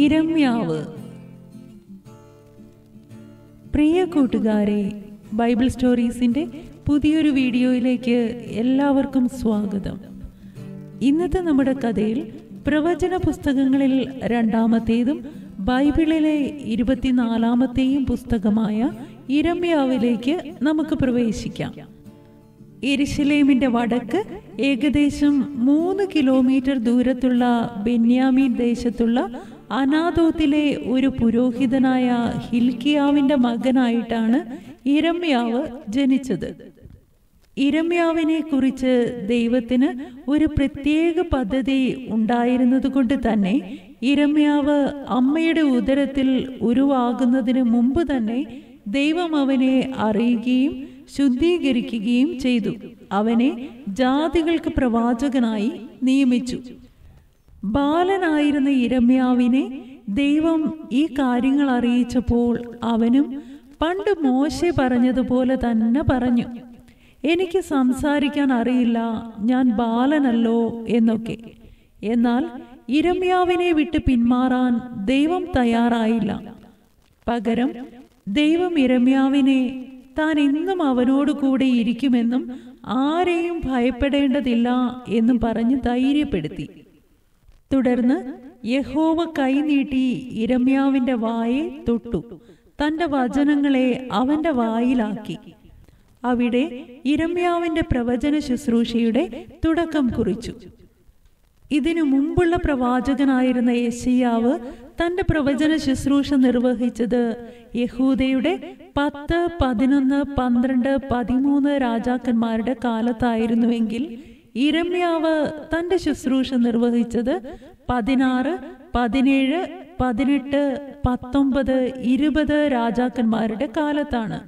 ഇരമ്യാവ് പ്രിയ കൂട്ടുകാരെ ബൈബിൾ സ്റ്റോറീസിന്റെ പുതിയൊരു വീഡിയോയിലേക്ക് എല്ലാവർക്കും സ്വാഗതം ഇന്നത്തെ നമ്മുടെ കഥയിൽ പ്രവചന പുസ്തകങ്ങളിൽ രണ്ടാമത്തേതും ബൈബിളിലെ ഇരുപത്തിനാലാമത്തെയും പുസ്തകമായ ഇരമ്യാവിലേക്ക് നമുക്ക് പ്രവേശിക്കാം എരിശിലേമിന്റെ വടക്ക് ഏകദേശം മൂന്ന് കിലോമീറ്റർ ദൂരത്തുള്ള ബെന്യാമീൻ ദേശത്തുള്ള അനാഥോത്തിലെ ഒരു പുരോഹിതനായ ഹിൽക്കിയാവിന്റെ മകനായിട്ടാണ് ഇരമ്യാവ് ജനിച്ചത് ഇരമ്യാവിനെ കുറിച്ച് ദൈവത്തിന് ഒരു പ്രത്യേക പദ്ധതി ഉണ്ടായിരുന്നതുകൊണ്ട് തന്നെ ഇരമ്യാവ് അമ്മയുടെ ഉദരത്തിൽ ഉരുവാകുന്നതിന് മുമ്പ് തന്നെ ദൈവം അവനെ അറിയുകയും ശുദ്ധീകരിക്കുകയും ചെയ്തു അവനെ ജാതികൾക്ക് പ്രവാചകനായി നിയമിച്ചു ബാലനായിരുന്ന ഇരമ്യാവിനെ ദൈവം ഈ കാര്യങ്ങൾ അറിയിച്ചപ്പോൾ അവനും പണ്ട് മോശെ പറഞ്ഞതുപോലെ തന്നെ പറഞ്ഞു എനിക്ക് സംസാരിക്കാൻ അറിയില്ല ഞാൻ ബാലനല്ലോ എന്നൊക്കെ എന്നാൽ ഇരമ്യാവിനെ വിട്ട് പിന്മാറാൻ ദൈവം തയ്യാറായില്ല പകരം ദൈവം ഇരമ്യാവിനെ താൻ എന്നും അവനോട് കൂടെ ഇരിക്കുമെന്നും ആരെയും ഭയപ്പെടേണ്ടതില്ല എന്നും പറഞ്ഞ് ധൈര്യപ്പെടുത്തി തുടർന്ന് യഹോവ കൈനീട്ടി ഇരമ്യാവിന്റെ വായെ തൊട്ടു തന്റെ വചനങ്ങളെ അവന്റെ വായിലാക്കി അവിടെ ഇരമ്യാവിന്റെ പ്രവചന ശുശ്രൂഷയുടെ തുടക്കം കുറിച്ചു ഇതിനു മുമ്പുള്ള പ്രവാചകനായിരുന്ന യശിയാവ് തന്റെ പ്രവചന ശുശ്രൂഷ നിർവഹിച്ചത് യഹൂദയുടെ പത്ത് പതിനൊന്ന് പന്ത്രണ്ട് പതിമൂന്ന് രാജാക്കന്മാരുടെ കാലത്തായിരുന്നുവെങ്കിൽ ഇരമ്യാവ് തന്റെ ശുശ്രൂഷ നിർവഹിച്ചത് പതിനാറ് പതിനേഴ് പതിനെട്ട് പത്തൊമ്പത് ഇരുപത് രാജാക്കന്മാരുടെ കാലത്താണ്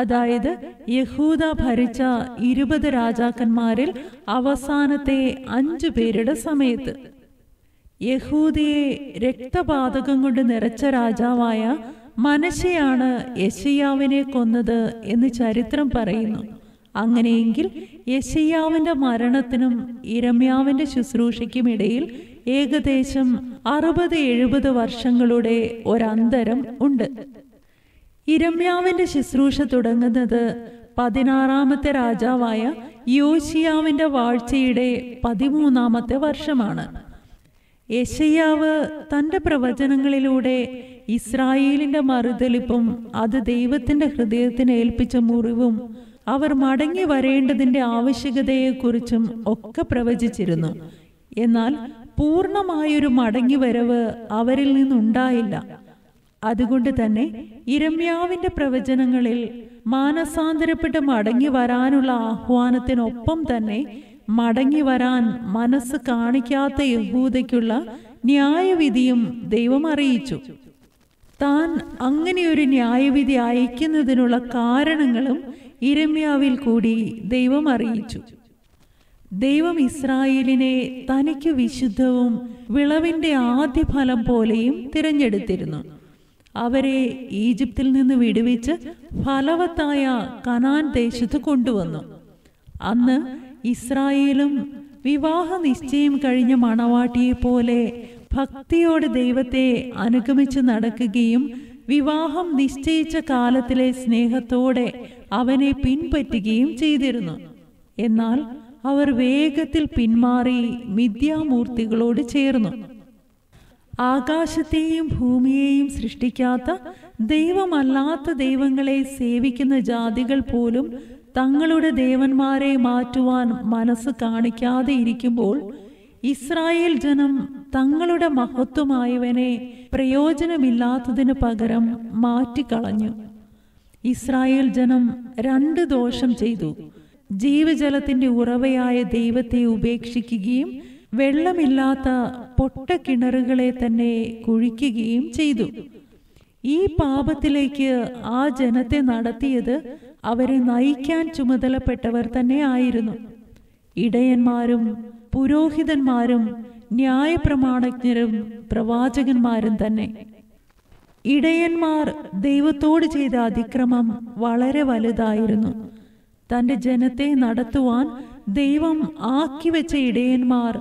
അതായത് യഹൂദ ഭരിച്ച ഇരുപത് രാജാക്കന്മാരിൽ അവസാനത്തെ അഞ്ചു പേരുടെ സമയത്ത് യഹൂദിയെ രക്തപാതകം കൊണ്ട് നിറച്ച രാജാവായ മനശയാണ് യശിയാവിനെ കൊന്നത് എന്ന് ചരിത്രം പറയുന്നു അങ്ങനെയെങ്കിൽ യശയ്യാവിന്റെ മരണത്തിനും ഇരമ്യാവിന്റെ ശുശ്രൂഷയ്ക്കും ഇടയിൽ ഏകദേശം അറുപത് എഴുപത് വർഷങ്ങളുടെ ഒരന്തരം ഉണ്ട് ഇരമ്യാവിന്റെ ശുശ്രൂഷ തുടങ്ങുന്നത് പതിനാറാമത്തെ രാജാവായ യോശിയാവിന്റെ വാഴ്ചയുടെ പതിമൂന്നാമത്തെ വർഷമാണ് യശയ്യാവ് തന്റെ പ്രവചനങ്ങളിലൂടെ ഇസ്രായേലിന്റെ മറുതെളിപ്പും അത് ദൈവത്തിന്റെ ഹൃദയത്തിന് ഏൽപ്പിച്ച മുറിവും അവർ മടങ്ങി വരേണ്ടതിന്റെ ആവശ്യകതയെക്കുറിച്ചും ഒക്കെ പ്രവചിച്ചിരുന്നു എന്നാൽ മടങ്ങി മടങ്ങിവരവ് അവരിൽ നിന്നുണ്ടായില്ല അതുകൊണ്ട് തന്നെ ഇരമ്യാവിന്റെ പ്രവചനങ്ങളിൽ മാനസാന്തരപ്പെട്ട് മടങ്ങി വരാനുള്ള ആഹ്വാനത്തിനൊപ്പം തന്നെ മടങ്ങി വരാൻ മനസ്സ് കാണിക്കാത്ത യഹൂദയ്ക്കുള്ള ന്യായവിധിയും ദൈവം അറിയിച്ചു താൻ അങ്ങനെയൊരു ന്യായവിധി അയക്കുന്നതിനുള്ള കാരണങ്ങളും ഇരമ്യാവിൽ കൂടി ദൈവം അറിയിച്ചു ദൈവം ഇസ്രായേലിനെ തനിക്ക് വിശുദ്ധവും വിളവിന്റെ ആദ്യ ഫലം പോലെയും തിരഞ്ഞെടുത്തിരുന്നു അവരെ ഈജിപ്തിൽ നിന്ന് വിടുവിച്ച് ഫലവത്തായ കനാൻ ദേശത്ത് കൊണ്ടുവന്നു അന്ന് ഇസ്രായേലും വിവാഹ നിശ്ചയം കഴിഞ്ഞ മണവാട്ടിയെ പോലെ ഭക്തിയോടെ ദൈവത്തെ അനുഗമിച്ച് നടക്കുകയും വിവാഹം നിശ്ചയിച്ച കാലത്തിലെ സ്നേഹത്തോടെ അവനെ പിൻപറ്റുകയും ചെയ്തിരുന്നു എന്നാൽ അവർ വേഗത്തിൽ പിന്മാറി മിഥ്യാമൂർത്തികളോട് ചേർന്നു ആകാശത്തെയും ഭൂമിയെയും സൃഷ്ടിക്കാത്ത ദൈവമല്ലാത്ത ദൈവങ്ങളെ സേവിക്കുന്ന ജാതികൾ പോലും തങ്ങളുടെ ദേവന്മാരെ മാറ്റുവാൻ മനസ്സ് കാണിക്കാതെ ഇരിക്കുമ്പോൾ ഇസ്രായേൽ ജനം തങ്ങളുടെ മഹത്വമായവനെ പ്രയോജനമില്ലാത്തതിന് പകരം മാറ്റിക്കളഞ്ഞു ഇസ്രായേൽ ജനം രണ്ട് ദോഷം ചെയ്തു ജീവജലത്തിന്റെ ഉറവയായ ദൈവത്തെ ഉപേക്ഷിക്കുകയും വെള്ളമില്ലാത്ത പൊട്ടക്കിണറുകളെ തന്നെ കുഴിക്കുകയും ചെയ്തു ഈ പാപത്തിലേക്ക് ആ ജനത്തെ നടത്തിയത് അവരെ നയിക്കാൻ ചുമതലപ്പെട്ടവർ തന്നെ ആയിരുന്നു ഇടയന്മാരും പുരോഹിതന്മാരും ന്യായപ്രമാണജ്ഞരും പ്രവാചകന്മാരും തന്നെ ഇടയന്മാർ ദൈവത്തോട് ചെയ്ത അതിക്രമം വളരെ വലുതായിരുന്നു തന്റെ ജനത്തെ നടത്തുവാൻ ദൈവം ആക്കി വെച്ച ഇടയന്മാർ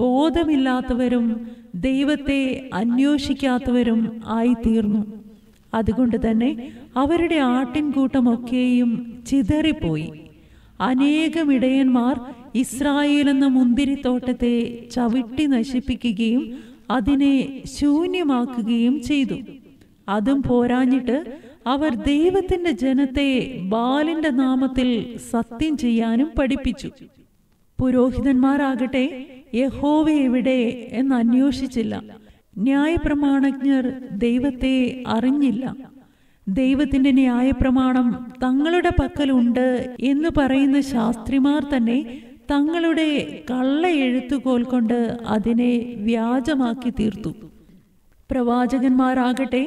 ബോധമില്ലാത്തവരും ദൈവത്തെ അന്വേഷിക്കാത്തവരും ആയിത്തീർന്നു അതുകൊണ്ട് തന്നെ അവരുടെ ആട്ടിൻകൂട്ടമൊക്കെയും ചിതറിപ്പോയി അനേകം ഇടയന്മാർ ഇസ്രായേൽ എന്ന മുന്തിരിത്തോട്ടത്തെ ചവിട്ടി നശിപ്പിക്കുകയും അതിനെ ശൂന്യമാക്കുകയും ചെയ്തു അതും പോരാഞ്ഞിട്ട് അവർ ദൈവത്തിന്റെ ജനത്തെ ബാലിന്റെ നാമത്തിൽ സത്യം ചെയ്യാനും പഠിപ്പിച്ചു പുരോഹിതന്മാരാകട്ടെ യഹോവ എവിടെ എന്ന് അന്വേഷിച്ചില്ല ന്യായപ്രമാണജ്ഞർ ദൈവത്തെ അറിഞ്ഞില്ല ദൈവത്തിന്റെ ന്യായപ്രമാണം തങ്ങളുടെ പക്കലുണ്ട് എന്ന് പറയുന്ന ശാസ്ത്രിമാർ തന്നെ തങ്ങളുടെ എഴുത്തുകോൽ കൊണ്ട് അതിനെ വ്യാജമാക്കി തീർത്തു പ്രവാചകന്മാരാകട്ടെ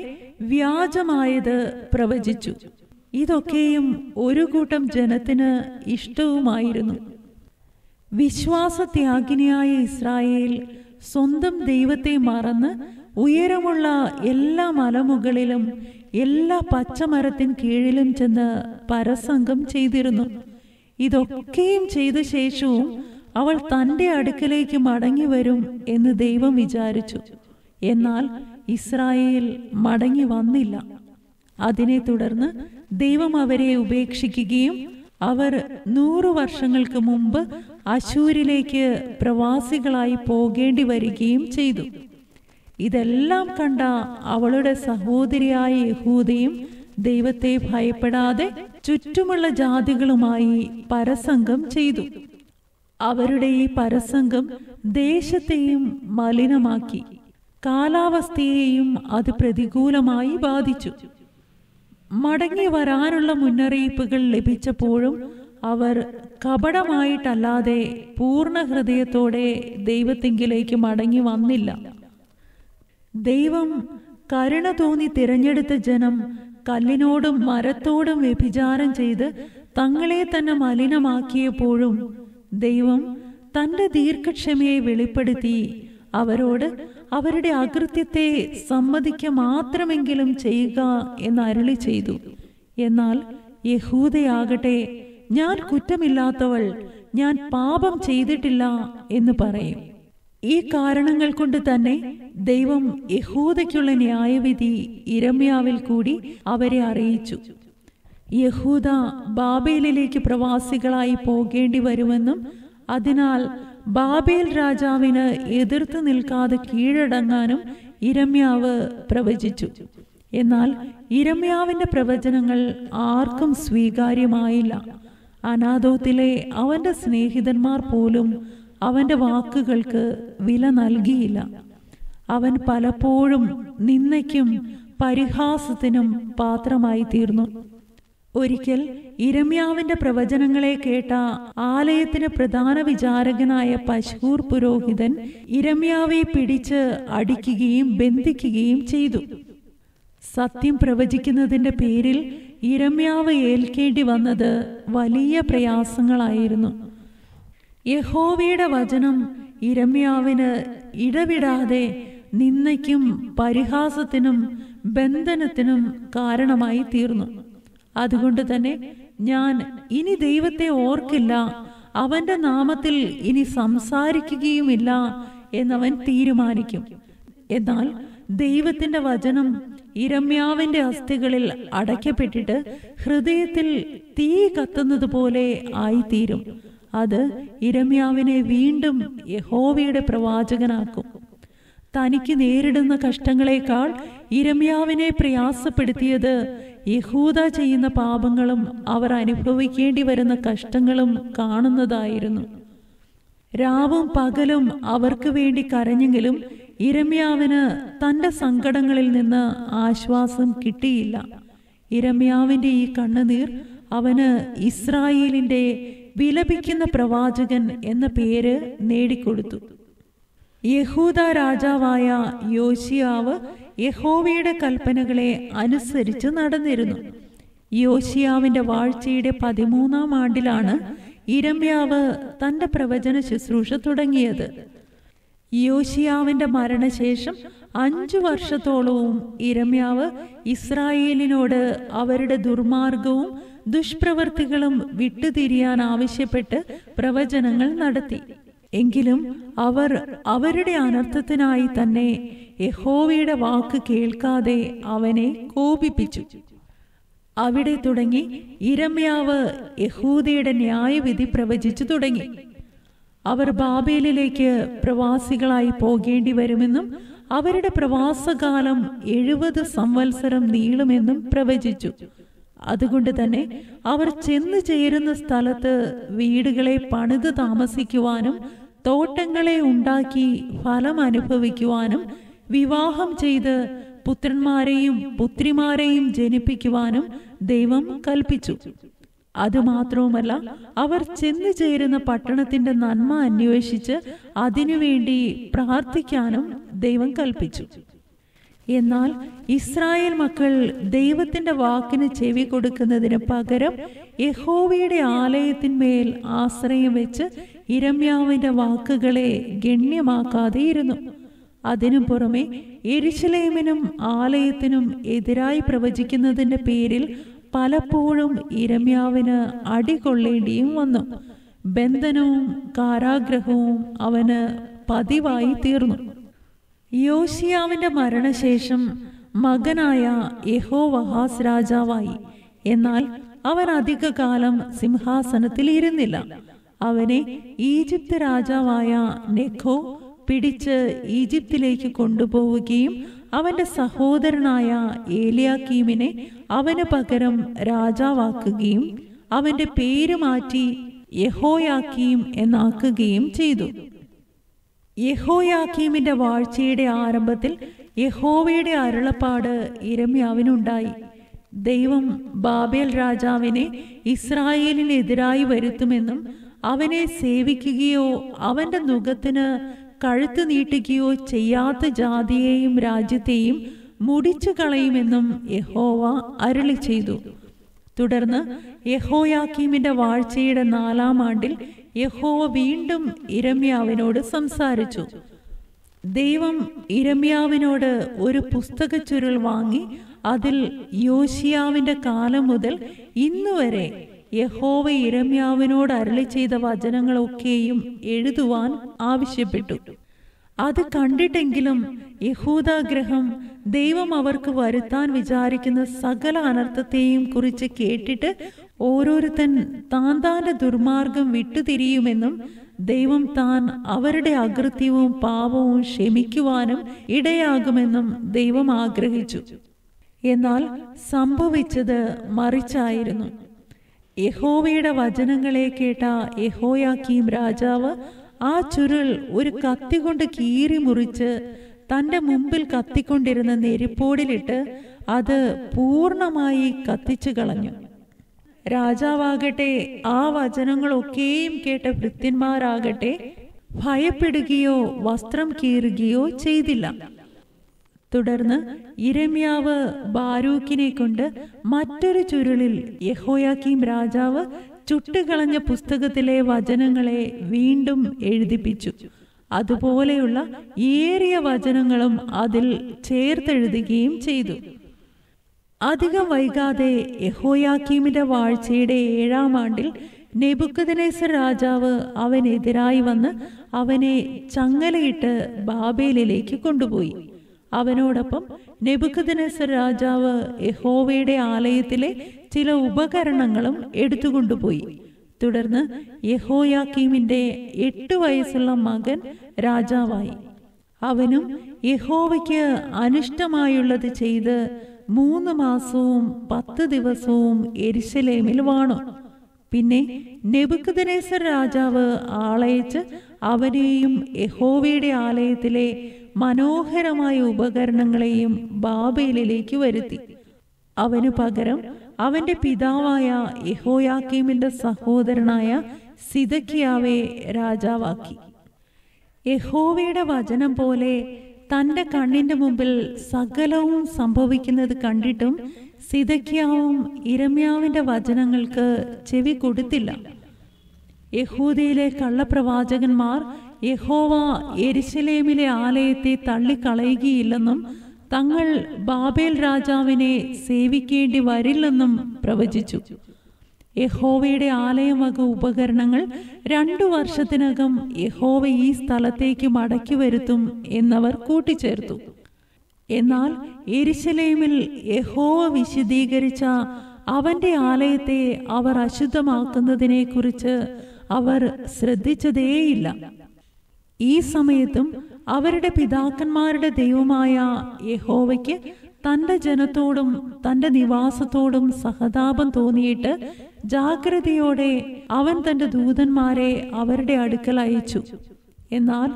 വ്യാജമായത് പ്രവചിച്ചു ഇതൊക്കെയും ഒരു കൂട്ടം ജനത്തിന് ഇഷ്ടവുമായിരുന്നു വിശ്വാസത്യാഗിനിയായ ഇസ്രായേൽ സ്വന്തം ദൈവത്തെ മറന്ന് ഉയരമുള്ള എല്ലാ മലമുകളിലും എല്ലാ പച്ചമരത്തിൻ കീഴിലും ചെന്ന് പരസംഗം ചെയ്തിരുന്നു ഇതൊക്കെയും ചെയ്ത ശേഷവും അവൾ തന്റെ അടുക്കലേക്ക് മടങ്ങി വരും എന്ന് ദൈവം വിചാരിച്ചു എന്നാൽ ഇസ്രായേൽ മടങ്ങി വന്നില്ല അതിനെ തുടർന്ന് ദൈവം അവരെ ഉപേക്ഷിക്കുകയും അവർ നൂറു വർഷങ്ങൾക്ക് മുമ്പ് അശൂരിലേക്ക് പ്രവാസികളായി പോകേണ്ടി വരികയും ചെയ്തു ഇതെല്ലാം കണ്ട അവളുടെ സഹോദരിയായ യഹൂദയും ദൈവത്തെ ഭയപ്പെടാതെ ചുറ്റുമുള്ള ജാതികളുമായി പരസംഗം ചെയ്തു അവരുടെ ഈ പരസംഗം ദേശത്തെയും മലിനമാക്കി കാലാവസ്ഥയെയും അത് പ്രതികൂലമായി ബാധിച്ചു മടങ്ങി വരാനുള്ള മുന്നറിയിപ്പുകൾ ലഭിച്ചപ്പോഴും അവർ കപടമായിട്ടല്ലാതെ പൂർണ്ണ ഹൃദയത്തോടെ ദൈവത്തിങ്കിലേക്ക് മടങ്ങി വന്നില്ല ദൈവം കരുണ തോന്നി തിരഞ്ഞെടുത്ത ജനം കല്ലിനോടും മരത്തോടും വ്യഭിചാരം ചെയ്ത് തങ്ങളെ തന്നെ മലിനമാക്കിയപ്പോഴും ദൈവം തന്റെ ദീർഘക്ഷമയെ വെളിപ്പെടുത്തി അവരോട് അവരുടെ അകൃത്യത്തെ സമ്മതിക്ക മാത്രമെങ്കിലും ചെയ്യുക എന്ന് അരുളി ചെയ്തു എന്നാൽ യഹൂദയാകട്ടെ ഞാൻ കുറ്റമില്ലാത്തവൾ ഞാൻ പാപം ചെയ്തിട്ടില്ല എന്ന് പറയും ഈ കാരണങ്ങൾ കൊണ്ട് തന്നെ ദൈവം യഹൂദയ്ക്കുള്ള ന്യായവിധി ഇരമ്യാവിൽ കൂടി അവരെ അറിയിച്ചു യഹൂദ ബാബേലിലേക്ക് പ്രവാസികളായി പോകേണ്ടി വരുമെന്നും അതിനാൽ ബാബേൽ രാജാവിന് എതിർത്ത് നിൽക്കാതെ കീഴടങ്ങാനും ഇരമ്യാവ് പ്രവചിച്ചു എന്നാൽ ഇരമ്യാവിന്റെ പ്രവചനങ്ങൾ ആർക്കും സ്വീകാര്യമായില്ല അനാഥോത്തിലെ അവന്റെ സ്നേഹിതന്മാർ പോലും അവന്റെ വാക്കുകൾക്ക് വില നൽകിയില്ല അവൻ പലപ്പോഴും നിന്ദയ്ക്കും പരിഹാസത്തിനും പാത്രമായി തീർന്നു ഒരിക്കൽ ഇരമ്യാവിന്റെ പ്രവചനങ്ങളെ കേട്ട ആലയത്തിന് പ്രധാന വിചാരകനായ പശൂർ പുരോഹിതൻ ഇരമ്യാവെ പിടിച്ച് അടിക്കുകയും ബന്ധിക്കുകയും ചെയ്തു സത്യം പ്രവചിക്കുന്നതിന്റെ പേരിൽ ഇരമ്യാവ് ഏൽക്കേണ്ടി വന്നത് വലിയ പ്രയാസങ്ങളായിരുന്നു യഹോവയുടെ വചനം ഇരമ്യാവിന് ഇടവിടാതെ നിന്ദയ്ക്കും പരിഹാസത്തിനും ബന്ധനത്തിനും കാരണമായി തീർന്നു അതുകൊണ്ട് തന്നെ ഞാൻ ഇനി ദൈവത്തെ ഓർക്കില്ല അവന്റെ നാമത്തിൽ ഇനി സംസാരിക്കുകയുമില്ല എന്നവൻ തീരുമാനിക്കും എന്നാൽ ദൈവത്തിന്റെ വചനം ഇരമ്യാവിന്റെ അസ്ഥികളിൽ അടയ്ക്കപ്പെട്ടിട്ട് ഹൃദയത്തിൽ തീ കത്തുന്നത് പോലെ ആയിത്തീരും അത് ഇരമ്യാവിനെ വീണ്ടും യഹോവയുടെ പ്രവാചകനാക്കും തനിക്ക് നേരിടുന്ന കഷ്ടങ്ങളെക്കാൾ ഇരമ്യാവിനെ പ്രയാസപ്പെടുത്തിയത് യഹൂദ ചെയ്യുന്ന പാപങ്ങളും അവർ അനുഭവിക്കേണ്ടി വരുന്ന കഷ്ടങ്ങളും കാണുന്നതായിരുന്നു രാവും പകലും അവർക്ക് വേണ്ടി കരഞ്ഞെങ്കിലും ഇരമ്യാവിന് തന്റെ സങ്കടങ്ങളിൽ നിന്ന് ആശ്വാസം കിട്ടിയില്ല ഇരമ്യാവിന്റെ ഈ കണ്ണുനീർ അവന് ഇസ്രായേലിന്റെ വിലപിക്കുന്ന പ്രവാചകൻ എന്ന പേര് നേടിക്കൊടുത്തു യഹൂദ രാജാവായ യോശിയാവ് യഹോവയുടെ കൽപ്പനകളെ അനുസരിച്ച് നടന്നിരുന്നു യോശിയാവിന്റെ വാഴ്ചയുടെ പതിമൂന്നാം ആണ്ടിലാണ് ഇരമ്യാവ് തന്റെ പ്രവചന ശുശ്രൂഷ തുടങ്ങിയത് യോശിയാവിന്റെ മരണശേഷം അഞ്ചു വർഷത്തോളവും ഇരമ്യാവ് ഇസ്രായേലിനോട് അവരുടെ ദുർമാർഗവും ദുഷ്പ്രവർത്തികളും വിട്ടുതിരിയാൻ ആവശ്യപ്പെട്ട് പ്രവചനങ്ങൾ നടത്തി എങ്കിലും അവർ അവരുടെ അനർത്ഥത്തിനായി തന്നെ യഹോവയുടെ വാക്ക് കേൾക്കാതെ അവനെ കോപിപ്പിച്ചു അവിടെ തുടങ്ങി ഇരമ്യാവ് യഹൂദയുടെ ന്യായവിധി പ്രവചിച്ചു തുടങ്ങി അവർ ബാബേലിലേക്ക് പ്രവാസികളായി പോകേണ്ടി വരുമെന്നും അവരുടെ പ്രവാസകാലം എഴുപത് സംവത്സരം നീളുമെന്നും പ്രവചിച്ചു അതുകൊണ്ട് തന്നെ അവർ ചെന്നു ചേരുന്ന സ്ഥലത്ത് വീടുകളെ പണിത് താമസിക്കുവാനും തോട്ടങ്ങളെ ഉണ്ടാക്കി ഫലം അനുഭവിക്കുവാനും വിവാഹം ചെയ്ത് പുത്രന്മാരെയും പുത്രിമാരെയും ജനിപ്പിക്കുവാനും ദൈവം കൽപ്പിച്ചു അതുമാത്രവുമല്ല അവർ ചെന്നു ചേരുന്ന പട്ടണത്തിന്റെ നന്മ അന്വേഷിച്ച് അതിനുവേണ്ടി പ്രാർത്ഥിക്കാനും ദൈവം കൽപ്പിച്ചു എന്നാൽ ഇസ്രായേൽ മക്കൾ ദൈവത്തിന്റെ വാക്കിന് ചെവി കൊടുക്കുന്നതിന് പകരം യഹോവയുടെ ആലയത്തിന്മേൽ ആശ്രയം വെച്ച് ഇരമ്യാവിന്റെ വാക്കുകളെ ഗണ്യമാക്കാതെയിരുന്നു അതിനു പുറമെ എരിശിലേമിനും ആലയത്തിനും എതിരായി പ്രവചിക്കുന്നതിന്റെ പേരിൽ പലപ്പോഴും ഇരമ്യാവിന് അടികൊള്ളേണ്ടിയും വന്നു ബന്ധനവും കാരാഗ്രഹവും അവന് പതിവായി തീർന്നു യോശിയാവിന്റെ മരണശേഷം മകനായ യഹോവഹാസ് രാജാവായി എന്നാൽ അവൻ കാലം സിംഹാസനത്തിൽ ഇരുന്നില്ല അവനെ ഈജിപ്ത് രാജാവായ നെഖോ പിടിച്ച് ഈജിപ്തിലേക്ക് കൊണ്ടുപോവുകയും അവന്റെ സഹോദരനായ ഏലിയാക്കീമിനെ അവന് പകരം രാജാവാക്കുകയും അവന്റെ പേര് മാറ്റി യഹോയാക്കീം എന്നാക്കുകയും ചെയ്തു യഹോയാക്കീമിന്റെ വാഴ്ചയുടെ ആരംഭത്തിൽ യഹോവയുടെ അരുളപ്പാട് ഇരമ്യാവിനുണ്ടായി ദൈവം ബാബേൽ രാജാവിനെ ഇസ്രായേലിനെതിരായി വരുത്തുമെന്നും അവനെ സേവിക്കുകയോ അവന്റെ മുഖത്തിന് കഴുത്ത് നീട്ടുകയോ ചെയ്യാത്ത ജാതിയെയും രാജ്യത്തെയും മുടിച്ചു കളയുമെന്നും യഹോവ അരുളി ചെയ്തു തുടർന്ന് യഹോയാക്കീമിന്റെ വാഴ്ചയുടെ നാലാം ആണ്ടിൽ യഹോവ വീണ്ടും ഇരമ്യാവിനോട് സംസാരിച്ചു ദൈവം ഇരമ്യാവിനോട് ഒരു പുസ്തക ചുരുൾ വാങ്ങി അതിൽ യോശിയാവിന്റെ കാലം മുതൽ ഇന്നുവരെ യഹോവ ഇരമ്യാവിനോട് അരളി ചെയ്ത വചനങ്ങളൊക്കെയും എഴുതുവാൻ ആവശ്യപ്പെട്ടു അത് കണ്ടിട്ടെങ്കിലും യഹൂദാഗ്രഹം ദൈവം അവർക്ക് വരുത്താൻ വിചാരിക്കുന്ന സകല അനർത്ഥത്തെയും കുറിച്ച് കേട്ടിട്ട് ഓരോരുത്തൻ താൻ താൻ്റെ ദുർമാർഗം വിട്ടുതിരിയുമെന്നും ദൈവം താൻ അവരുടെ അകൃത്യവും പാപവും ക്ഷമിക്കുവാനും ഇടയാകുമെന്നും ദൈവം ആഗ്രഹിച്ചു എന്നാൽ സംഭവിച്ചത് മറിച്ചായിരുന്നു യഹോവയുടെ വചനങ്ങളെ കേട്ട യഹോയാക്കീം രാജാവ് ആ ചുരുൾ ഒരു കത്തി കൊണ്ട് കീറി മുറിച്ച് തന്റെ മുമ്പിൽ കത്തിക്കൊണ്ടിരുന്ന നെരിപ്പോടിലിട്ട് അത് പൂർണമായി കത്തിച്ചു കളഞ്ഞു രാജാവാകട്ടെ ആ വചനങ്ങളൊക്കെയും കേട്ട ഭൃത്യന്മാരാകട്ടെ ഭയപ്പെടുകയോ വസ്ത്രം കീറുകയോ ചെയ്തില്ല തുടർന്ന് ഇരമ്യാവ് ബാരൂക്കിനെ കൊണ്ട് മറ്റൊരു ചുരുളിൽ യഹോയാക്കീം രാജാവ് ചുട്ടുകളഞ്ഞ പുസ്തകത്തിലെ വചനങ്ങളെ വീണ്ടും എഴുതിപ്പിച്ചു അതുപോലെയുള്ള ഏറിയ വചനങ്ങളും അതിൽ ചേർത്തെഴുതുകയും ചെയ്തു അധികം വൈകാതെ യഹോയാക്കീമിന്റെ വാഴ്ചയുടെ ഏഴാം ആണ്ടിൽ നെബുക്കദനേസർ രാജാവ് അവനെതിരായി വന്ന് അവനെ ചങ്ങലയിട്ട് ബാബേലിലേക്ക് കൊണ്ടുപോയി അവനോടൊപ്പം നെബുക്കദിനസർ രാജാവ് യഹോവയുടെ ആലയത്തിലെ ചില ഉപകരണങ്ങളും എടുത്തുകൊണ്ടുപോയി തുടർന്ന് യഹോയാക്കീമിന്റെ എട്ട് വയസ്സുള്ള മകൻ രാജാവായി അവനും യഹോവയ്ക്ക് അനിഷ്ടമായുള്ളത് ചെയ്ത് മൂന്ന് മാസവും പത്ത് ദിവസവും എരിശലേമിൽ വാണു പിന്നെ നെബുക്കദനേസർ രാജാവ് ആളയച്ച് അവനെയും യഹോവയുടെ ആലയത്തിലെ മനോഹരമായ ഉപകരണങ്ങളെയും ബാബേലിലേക്ക് വരുത്തി അവനു പകരം അവന്റെ പിതാവായ യഹോയാക്കീമിന്റെ സഹോദരനായ സിതക്കിയാവെ രാജാവാക്കി യഹോവയുടെ വചനം പോലെ തന്റെ കണ്ണിന്റെ മുമ്പിൽ സകലവും സംഭവിക്കുന്നത് കണ്ടിട്ടും സിതക്കിയാവും ഇരമ്യാവിന്റെ വചനങ്ങൾക്ക് ചെവി കൊടുത്തില്ല യഹൂദയിലെ കള്ളപ്രവാചകന്മാർ യഹോവ എരിശലേമിലെ ആലയത്തെ തള്ളിക്കളയുകയില്ലെന്നും തങ്ങൾ ബാബേൽ രാജാവിനെ സേവിക്കേണ്ടി വരില്ലെന്നും പ്രവചിച്ചു യഹോവയുടെ ആലയം വക ഉപകരണങ്ങൾ രണ്ടു വർഷത്തിനകം യഹോവ ഈ സ്ഥലത്തേക്ക് മടക്കി വരുത്തും എന്നവർ കൂട്ടിച്ചേർത്തു എന്നാൽ എരിശലേമിൽ യഹോവ വിശദീകരിച്ച അവന്റെ ആലയത്തെ അവർ അശുദ്ധമാക്കുന്നതിനെക്കുറിച്ച് അവർ ശ്രദ്ധിച്ചതേയില്ല ഈ സമയത്തും അവരുടെ പിതാക്കന്മാരുടെ ദൈവമായ യഹോവയ്ക്ക് തന്റെ ജനത്തോടും തന്റെ നിവാസത്തോടും സഹതാപം തോന്നിയിട്ട് ജാഗ്രതയോടെ അവൻ തന്റെ ദൂതന്മാരെ അവരുടെ അടുക്കൽ അയച്ചു എന്നാൽ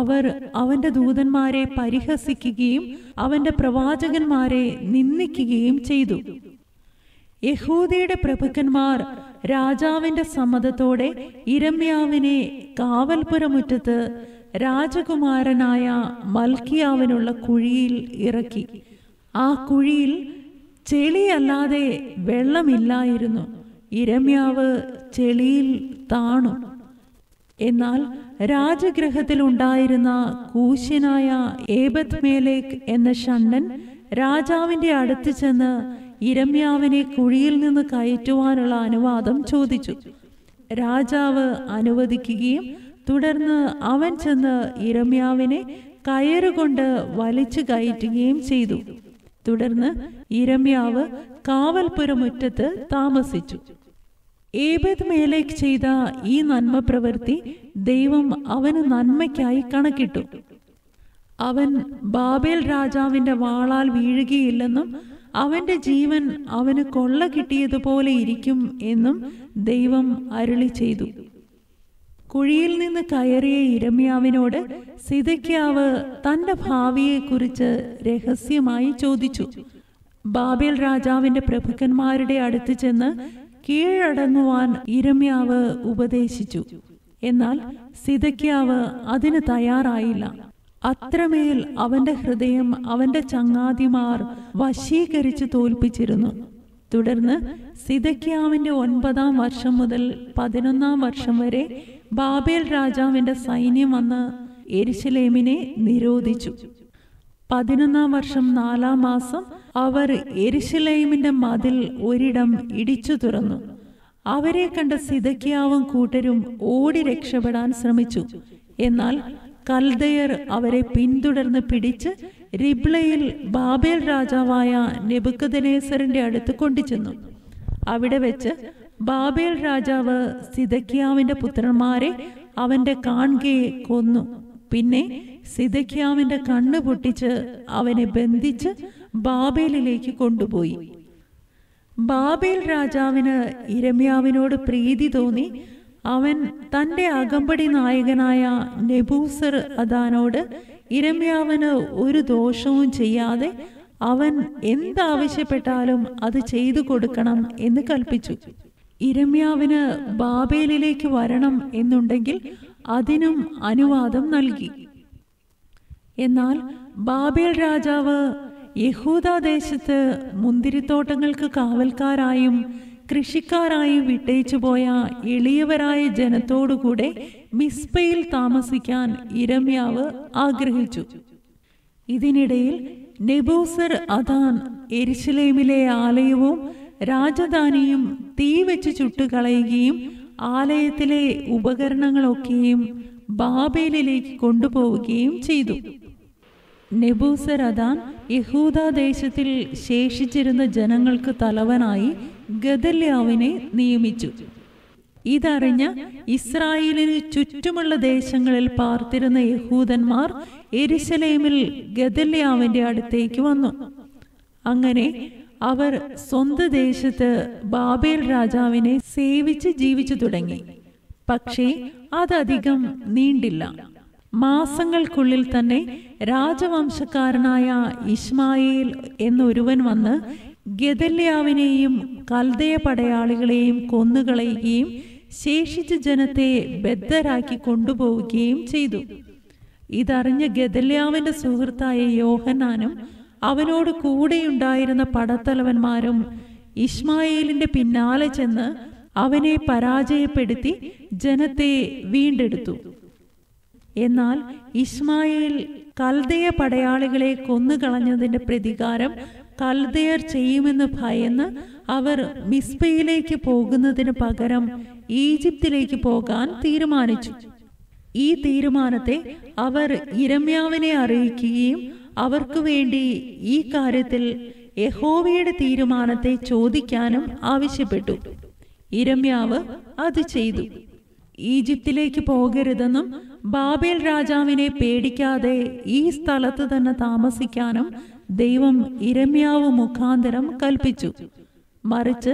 അവർ അവന്റെ ദൂതന്മാരെ പരിഹസിക്കുകയും അവന്റെ പ്രവാചകന്മാരെ നിന്ദിക്കുകയും ചെയ്തു യഹൂദയുടെ പ്രഭുക്കന്മാർ രാജാവിന്റെ സമ്മതത്തോടെ ഇരമ്യാവിനെ കാവൽപുരമുറ്റത്ത് രാജകുമാരനായ മൽക്കിയാവിനുള്ള കുഴിയിൽ ഇറക്കി ആ കുഴിയിൽ ചെളിയല്ലാതെ വെള്ളമില്ലായിരുന്നു ഇരമ്യാവ് ചെളിയിൽ താണു എന്നാൽ രാജഗ്രഹത്തിലുണ്ടായിരുന്ന കൂശ്യനായ ഏബത് മേലേക്ക് എന്ന ഷണ്ണൻ രാജാവിന്റെ അടുത്ത് ചെന്ന് ഇരമ്യാവിനെ കുഴിയിൽ നിന്ന് കയറ്റുവാനുള്ള അനുവാദം ചോദിച്ചു രാജാവ് അനുവദിക്കുകയും തുടർന്ന് അവൻ ചെന്ന് ഇരമ്യാവിനെ കയറുകൊണ്ട് വലിച്ചു കയറ്റുകയും ചെയ്തു തുടർന്ന് ഇരമ്യാവ് കാവൽപുരമുറ്റത്ത് താമസിച്ചു ഏബദ് മേലേക്ക് ചെയ്ത ഈ നന്മ പ്രവൃത്തി ദൈവം അവന് നന്മയ്ക്കായി കണക്കിട്ടു അവൻ ബാബേൽ രാജാവിന്റെ വാളാൽ വീഴുകയില്ലെന്നും അവന്റെ ജീവൻ അവന് കൊള്ള കിട്ടിയതുപോലെ ഇരിക്കും എന്നും ദൈവം അരുളി ചെയ്തു കുഴിയിൽ നിന്ന് കയറിയ ഇരമ്യാവിനോട് സിതയ്ക്കാവ് തന്റെ ഭാവിയെക്കുറിച്ച് രഹസ്യമായി ചോദിച്ചു ബാബേൽ രാജാവിന്റെ പ്രഭുക്കന്മാരുടെ അടുത്ത് ചെന്ന് കീഴടങ്ങുവാൻ ഇരമ്യാവ് ഉപദേശിച്ചു എന്നാൽ സിതയ്ക്കാവ് അതിന് തയ്യാറായില്ല അത്രമേൽ അവന്റെ ഹൃദയം അവന്റെ ചങ്ങാതിമാർ വശീകരിച്ച് തോൽപ്പിച്ചിരുന്നു തുടർന്ന് സിതക്യാവിന്റെ ഒൻപതാം വർഷം മുതൽ പതിനൊന്നാം വർഷം വരെ ബാബേൽ രാജാവിന്റെ സൈന്യം വന്ന് എരിശിലേമിനെ നിരോധിച്ചു പതിനൊന്നാം വർഷം നാലാം മാസം അവർ എരിശിലൈമിന്റെ മതിൽ ഒരിടം ഇടിച്ചു തുറന്നു അവരെ കണ്ട സിതക്കിയാവും കൂട്ടരും ഓടി രക്ഷപ്പെടാൻ ശ്രമിച്ചു എന്നാൽ കൽദയർ അവരെ പിന്തുടർന്ന് പിടിച്ച് റിബ്ലയിൽ ബാബേൽ രാജാവായ നെബുക്കദനേസറിന്റെ അടുത്ത് കൊണ്ടുചെന്നു അവിടെ വെച്ച് ബാബേൽ രാജാവ് സിതക്കിയാവിന്റെ പുത്രന്മാരെ അവന്റെ കാൺകയെ കൊന്നു പിന്നെ സിതക്കിയാവിന്റെ കണ്ണു പൊട്ടിച്ച് അവനെ ബന്ധിച്ച് ബാബേലിലേക്ക് കൊണ്ടുപോയി ബാബേൽ രാജാവിന് ഇരമ്യാവിനോട് പ്രീതി തോന്നി അവൻ തൻ്റെ അകമ്പടി നായകനായ നെബൂസർ അദാനോട് ഇരമ്യാവന് ഒരു ദോഷവും ചെയ്യാതെ അവൻ എന്താവശ്യപ്പെട്ടാലും അത് ചെയ്തു കൊടുക്കണം എന്ന് കൽപ്പിച്ചു ഇരമ്യാവിന് ബാബേലിലേക്ക് വരണം എന്നുണ്ടെങ്കിൽ അതിനും അനുവാദം നൽകി എന്നാൽ ബാബേൽ രാജാവ് യഹൂദാദേശത്ത് മുന്തിരിത്തോട്ടങ്ങൾക്ക് കാവൽക്കാരായും കൃഷിക്കാരായി പോയ എളിയവരായ ജനത്തോടുകൂടെ മിസ്ബയിൽ താമസിക്കാൻ ഇരമ്യാവ് ആഗ്രഹിച്ചു ഇതിനിടയിൽ നെബൂസർ അദാൻ എരിശിലേമിലെ ആലയവും രാജധാനിയും തീ വെച്ച് ചുട്ടുകളയുകയും ആലയത്തിലെ ഉപകരണങ്ങളൊക്കെയും ബാബേലിലേക്ക് കൊണ്ടുപോവുകയും ചെയ്തു നെബൂസർ അദാൻ യഹൂദ ദേശത്തിൽ ശേഷിച്ചിരുന്ന ജനങ്ങൾക്ക് തലവനായി ഗദല്യാവിനെ നിയമിച്ചു ഇതറിഞ്ഞ ഇസ്രായേലിന് ചുറ്റുമുള്ള ദേശങ്ങളിൽ പാർത്തിരുന്ന യഹൂദന്മാർ എരിശലേമിൽ ഗദല്യാവിന്റെ അടുത്തേക്ക് വന്നു അങ്ങനെ അവർ സ്വന്ത ദേശത്ത് ബാബേൽ രാജാവിനെ സേവിച്ച് ജീവിച്ചു തുടങ്ങി പക്ഷേ അതധികം നീണ്ടില്ല മാസങ്ങൾക്കുള്ളിൽ തന്നെ രാജവംശക്കാരനായ ഇസ്മായിൽ എന്നൊരുവൻ വന്ന് ഗദല്യാവിനെയും കൽദയ പടയാളികളെയും കൊന്നുകളയുകയും ശേഷിച്ച ജനത്തെ ബദ്ധരാക്കി കൊണ്ടുപോവുകയും ചെയ്തു ഇതറിഞ്ഞ ഗദല്യാവിന്റെ സുഹൃത്തായ യോഹനാനും അവനോട് കൂടെയുണ്ടായിരുന്ന പടത്തലവന്മാരും ഇസ്മായേലിന്റെ പിന്നാലെ ചെന്ന് അവനെ പരാജയപ്പെടുത്തി ജനത്തെ വീണ്ടെടുത്തു എന്നാൽ ഇസ്മായേൽ കൽദയ പടയാളികളെ കൊന്നുകളഞ്ഞതിന്റെ പ്രതികാരം കൽദയർ ചെയ്യുമെന്ന് ഭയന്ന് അവർ മിസ്ബയിലേക്ക് പോകുന്നതിന് പകരം ഈജിപ്തിലേക്ക് പോകാൻ തീരുമാനിച്ചു ഈ തീരുമാനത്തെ അവർ ഇരമ്യാവിനെ അറിയിക്കുകയും അവർക്കു വേണ്ടി ഈ കാര്യത്തിൽ യഹോവയുടെ തീരുമാനത്തെ ചോദിക്കാനും ആവശ്യപ്പെട്ടു ഇരമ്യാവ് അത് ചെയ്തു ഈജിപ്തിലേക്ക് പോകരുതെന്നും ബാബേൽ രാജാവിനെ പേടിക്കാതെ ഈ സ്ഥലത്ത് തന്നെ താമസിക്കാനും ദൈവം ഇരമ്യാവ് മുഖാന്തരം കൽപ്പിച്ചു മറിച്ച്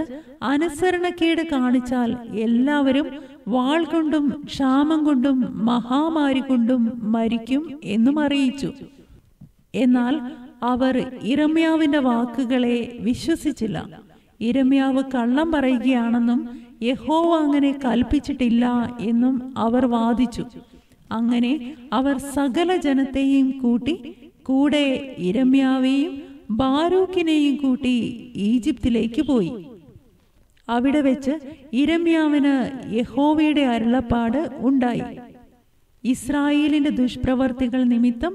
അനുസരണക്കേട് കാണിച്ചാൽ എല്ലാവരും വാൾ കൊണ്ടും ക്ഷാമം കൊണ്ടും മഹാമാരി കൊണ്ടും മരിക്കും എന്നും അറിയിച്ചു എന്നാൽ അവർ ഇരമ്യാവിന്റെ വാക്കുകളെ വിശ്വസിച്ചില്ല ഇരമ്യാവ് കള്ളം പറയുകയാണെന്നും യഹോവ അങ്ങനെ കൽപ്പിച്ചിട്ടില്ല എന്നും അവർ വാദിച്ചു അങ്ങനെ അവർ സകല ജനത്തെയും കൂട്ടി കൂടെ ഇരമ്യാവെയും ബാറൂക്കിനെയും കൂട്ടി ഈജിപ്തിലേക്ക് പോയി അവിടെ വെച്ച് ഇരമ്യാവിന് യഹോവയുടെ അരുളപ്പാട് ഉണ്ടായി ഇസ്രായേലിന്റെ ദുഷ്പ്രവർത്തികൾ നിമിത്തം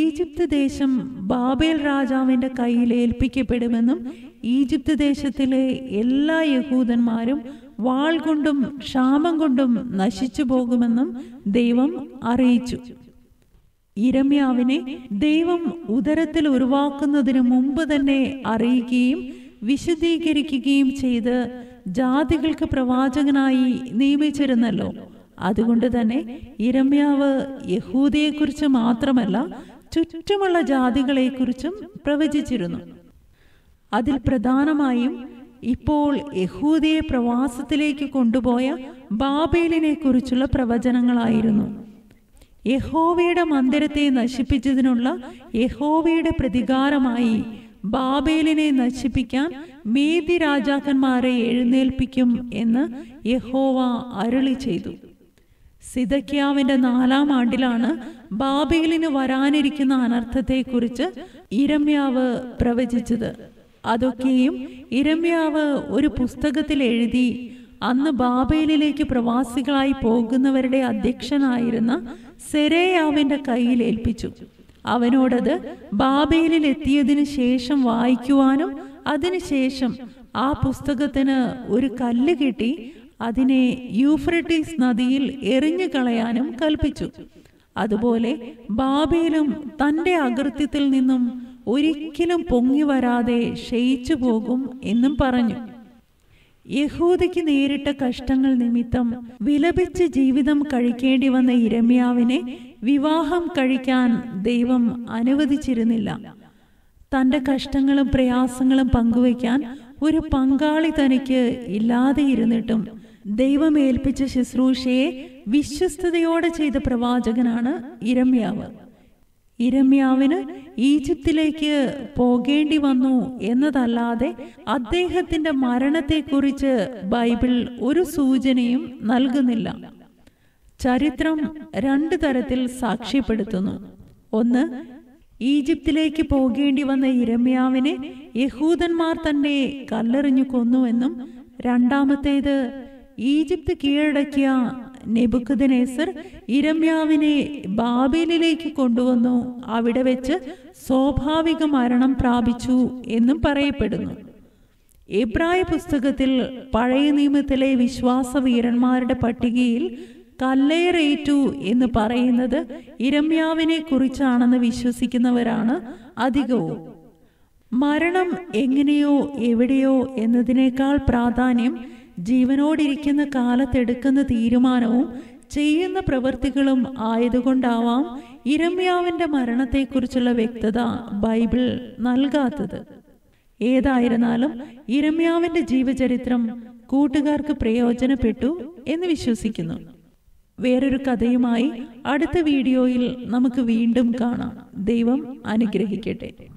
ഈജിപ്ത് ദേശം ബാബേൽ രാജാവിന്റെ കയ്യിൽ ഏൽപ്പിക്കപ്പെടുമെന്നും ഈജിപ്ത് ദേശത്തിലെ എല്ലാ യഹൂദന്മാരും വാൾ കൊണ്ടും ക്ഷാമം കൊണ്ടും നശിച്ചു പോകുമെന്നും ദൈവം അറിയിച്ചു ഇരമ്യാവിനെ ദൈവം ഉദരത്തിൽ ഉരുവാക്കുന്നതിന് മുമ്പ് തന്നെ അറിയുകയും വിശദീകരിക്കുകയും ചെയ്ത് ജാതികൾക്ക് പ്രവാചകനായി നിയമിച്ചിരുന്നല്ലോ അതുകൊണ്ട് തന്നെ ഇരമ്യാവ് യഹൂദിയെക്കുറിച്ച് മാത്രമല്ല ചുറ്റുമുള്ള ജാതികളെക്കുറിച്ചും പ്രവചിച്ചിരുന്നു അതിൽ പ്രധാനമായും ഇപ്പോൾ യഹൂദിയെ പ്രവാസത്തിലേക്ക് കൊണ്ടുപോയ ബാബേലിനെ കുറിച്ചുള്ള പ്രവചനങ്ങളായിരുന്നു യഹോവയുടെ മന്ദിരത്തെ നശിപ്പിച്ചതിനുള്ള യഹോവയുടെ പ്രതികാരമായി ബാബേലിനെ നശിപ്പിക്കാൻ മേദി രാജാക്കന്മാരെ എഴുന്നേൽപ്പിക്കും എന്ന് യഹോവ അരുളി ചെയ്തു സിതക്യാവിന്റെ നാലാം ആണ്ടിലാണ് ബാബേലിന് വരാനിരിക്കുന്ന അനർത്ഥത്തെക്കുറിച്ച് ഇരമ്യാവ് പ്രവചിച്ചത് അതൊക്കെയും ഇരമ്യാവ് ഒരു പുസ്തകത്തിൽ എഴുതി അന്ന് ബാബേലിലേക്ക് പ്രവാസികളായി പോകുന്നവരുടെ അധ്യക്ഷനായിരുന്ന സെരേയാവിന്റെ കയ്യിൽ ഏൽപ്പിച്ചു അവനോടത് ബാബേലിൽ എത്തിയതിനു ശേഷം വായിക്കുവാനും അതിനുശേഷം ആ പുസ്തകത്തിന് ഒരു കല്ല് കിട്ടി അതിനെ യൂഫ്രട്ടീസ് നദിയിൽ എറിഞ്ഞു കളയാനും കൽപ്പിച്ചു അതുപോലെ ബാബേലും തന്റെ അകൃത്യത്തിൽ നിന്നും ഒരിക്കലും പൊങ്ങി വരാതെ ക്ഷയിച്ചു പോകും എന്നും പറഞ്ഞു യഹൂദയ്ക്ക് നേരിട്ട കഷ്ടങ്ങൾ നിമിത്തം വിലപിച്ച് ജീവിതം കഴിക്കേണ്ടി വന്ന ഇരമ്യാവിനെ വിവാഹം കഴിക്കാൻ ദൈവം അനുവദിച്ചിരുന്നില്ല തന്റെ കഷ്ടങ്ങളും പ്രയാസങ്ങളും പങ്കുവയ്ക്കാൻ ഒരു പങ്കാളി തനിക്ക് ഇല്ലാതെ ഇരുന്നിട്ടും ദൈവം ഏൽപ്പിച്ച ശുശ്രൂഷയെ വിശ്വസ്തയോടെ ചെയ്ത പ്രവാചകനാണ് ഇരമ്യാവ് ഇരമ്യാവിന് ഈജിപ്തിലേക്ക് പോകേണ്ടി വന്നു എന്നതല്ലാതെ അദ്ദേഹത്തിന്റെ മരണത്തെക്കുറിച്ച് ബൈബിൾ ഒരു സൂചനയും നൽകുന്നില്ല ചരിത്രം രണ്ട് തരത്തിൽ സാക്ഷ്യപ്പെടുത്തുന്നു ഒന്ന് ഈജിപ്തിലേക്ക് പോകേണ്ടി വന്ന ഇരമ്യാവിനെ യഹൂദന്മാർ തന്നെ കല്ലെറിഞ്ഞു കൊന്നുവെന്നും രണ്ടാമത്തേത് ഈജിപ്ത് കീഴടക്കിയ നെബുക്കുദനേസർ ഇരമ്യാവിനെ ബാബേലിലേക്ക് കൊണ്ടുവന്നു അവിടെ വെച്ച് സ്വാഭാവിക മരണം പ്രാപിച്ചു എന്നും പറയപ്പെടുന്നു എബ്രായ പുസ്തകത്തിൽ പഴയ നിയമത്തിലെ വിശ്വാസ വീരന്മാരുടെ പട്ടികയിൽ കല്ലേറേറ്റു എന്ന് പറയുന്നത് ഇരമ്യാവിനെ കുറിച്ചാണെന്ന് വിശ്വസിക്കുന്നവരാണ് അധികവും മരണം എങ്ങനെയോ എവിടെയോ എന്നതിനേക്കാൾ പ്രാധാന്യം ജീവനോടിരിക്കുന്ന കാലത്തെടുക്കുന്ന തീരുമാനവും ചെയ്യുന്ന പ്രവൃത്തികളും ആയതുകൊണ്ടാവാം ഇരമ്യാവിന്റെ മരണത്തെക്കുറിച്ചുള്ള വ്യക്തത ബൈബിൾ നൽകാത്തത് ഏതായിരുന്നാലും ഇരമ്യാവിന്റെ ജീവചരിത്രം കൂട്ടുകാർക്ക് പ്രയോജനപ്പെട്ടു എന്ന് വിശ്വസിക്കുന്നു വേറൊരു കഥയുമായി അടുത്ത വീഡിയോയിൽ നമുക്ക് വീണ്ടും കാണാം ദൈവം അനുഗ്രഹിക്കട്ടെ